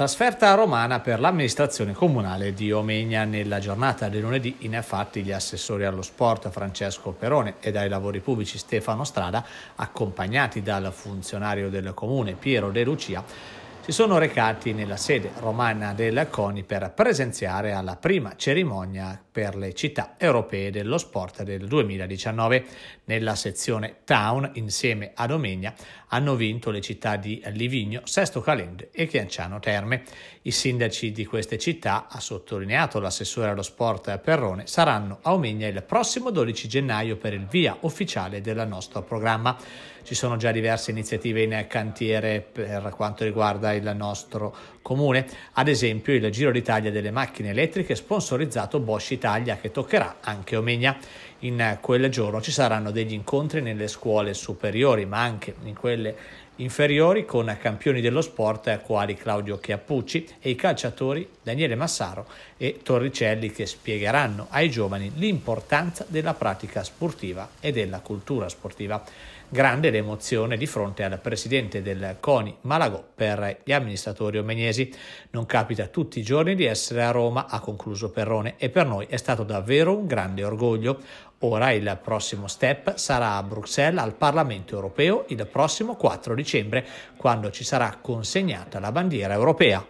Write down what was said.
Trasferta romana per l'amministrazione comunale di Omegna. Nella giornata di lunedì, infatti, gli assessori allo sport Francesco Perone e ai lavori pubblici Stefano Strada, accompagnati dal funzionario del comune Piero De Lucia, si sono recati nella sede romana del CONI per presenziare alla prima cerimonia per le città europee dello sport del 2019. Nella sezione Town, insieme a Domegna, hanno vinto le città di Livigno, Sesto Calende e Chianciano Terme. I sindaci di queste città, ha sottolineato l'assessore allo sport Perrone, saranno a Omegna il prossimo 12 gennaio per il via ufficiale del nostro programma. Ci sono già diverse iniziative in cantiere per quanto riguarda il il nostro comune. Ad esempio il Giro d'Italia delle macchine elettriche sponsorizzato Bosch Italia che toccherà anche Omegna in eh, quel giorno ci saranno degli incontri nelle scuole superiori, ma anche in quelle inferiori con campioni dello sport eh, quali Claudio Chiappucci e i calciatori Daniele Massaro e Torricelli che spiegheranno ai giovani l'importanza della pratica sportiva e della cultura sportiva. Grande l'emozione di fronte al presidente del CONI Malagò per gli amministratori omegnesi. Non capita tutti i giorni di essere a Roma, ha concluso Perrone, e per noi è stato davvero un grande orgoglio. Ora il prossimo step sarà a Bruxelles al Parlamento europeo il prossimo 4 dicembre, quando ci sarà consegnata la bandiera europea.